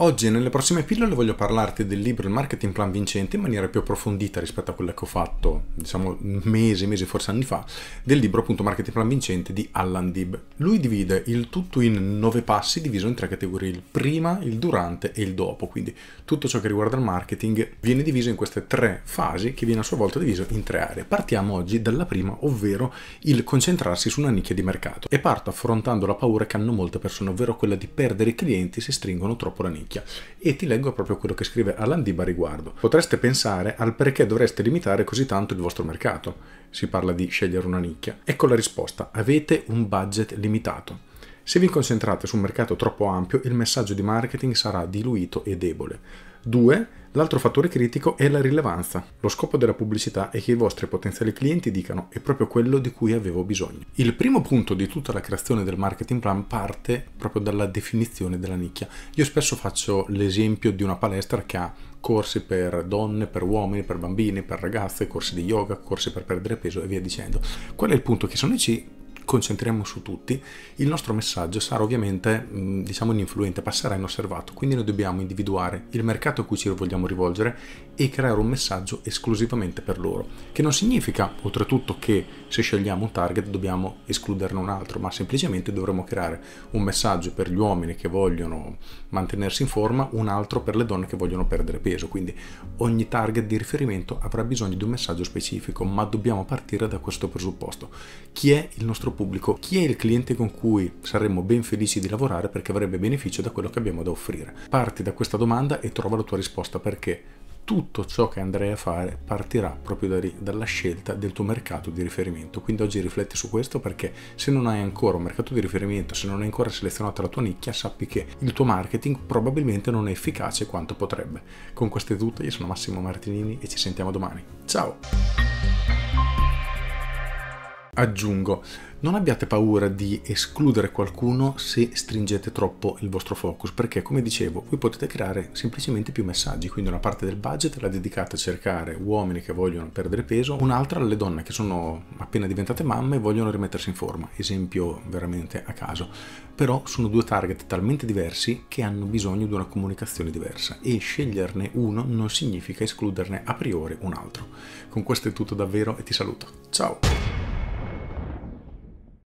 Oggi nelle prossime pillole voglio parlarti del libro Il marketing plan vincente in maniera più approfondita rispetto a quello che ho fatto, diciamo, mesi, mesi, forse anni fa, del libro appunto Marketing plan vincente di Allan Dib. Lui divide il tutto in nove passi diviso in tre categorie, il prima, il durante e il dopo, quindi tutto ciò che riguarda il marketing viene diviso in queste tre fasi che viene a sua volta diviso in tre aree. Partiamo oggi dalla prima, ovvero il concentrarsi su una nicchia di mercato e parto affrontando la paura che hanno molte persone, ovvero quella di perdere i clienti se stringono troppo la nicchia nicchia. E ti leggo proprio quello che scrive Alan Diba a riguardo. Potreste pensare al perché dovreste limitare così tanto il vostro mercato. Si parla di scegliere una nicchia. Ecco la risposta. Avete un budget limitato. Se vi concentrate su un mercato troppo ampio, il messaggio di marketing sarà diluito e debole. 2. L'altro fattore critico è la rilevanza. Lo scopo della pubblicità è che i vostri potenziali clienti dicano è proprio quello di cui avevo bisogno. Il primo punto di tutta la creazione del marketing plan parte proprio dalla definizione della nicchia. Io spesso faccio l'esempio di una palestra che ha corsi per donne, per uomini, per bambini, per ragazze, corsi di yoga, corsi per perdere peso e via dicendo. Qual è il punto? Che se noi ci concentriamo su tutti, il nostro messaggio sarà ovviamente mm, diciamo ininfluente, passerà inosservato, quindi noi dobbiamo individuare il mercato a cui ci vogliamo rivolgere e creare un messaggio esclusivamente per loro, che non significa oltretutto che se scegliamo un target dobbiamo escluderne un altro, ma semplicemente dovremo creare un messaggio per gli uomini che vogliono mantenersi in forma, un altro per le donne che vogliono perdere peso, quindi ogni target di riferimento avrà bisogno di un messaggio specifico, ma dobbiamo partire da questo presupposto. Chi è il nostro pubblico, chi è il cliente con cui saremmo ben felici di lavorare perché avrebbe beneficio da quello che abbiamo da offrire. Parti da questa domanda e trova la tua risposta perché tutto ciò che andrai a fare partirà proprio da lì, dalla scelta del tuo mercato di riferimento. Quindi oggi rifletti su questo perché se non hai ancora un mercato di riferimento, se non hai ancora selezionato la tua nicchia, sappi che il tuo marketing probabilmente non è efficace quanto potrebbe. Con queste è io sono Massimo Martinini e ci sentiamo domani. Ciao! Aggiungo, non abbiate paura di escludere qualcuno se stringete troppo il vostro focus, perché come dicevo, voi potete creare semplicemente più messaggi, quindi una parte del budget la dedicate a cercare uomini che vogliono perdere peso, un'altra alle donne che sono appena diventate mamme e vogliono rimettersi in forma, esempio veramente a caso. Però sono due target talmente diversi che hanno bisogno di una comunicazione diversa e sceglierne uno non significa escluderne a priori un altro. Con questo è tutto davvero e ti saluto. Ciao!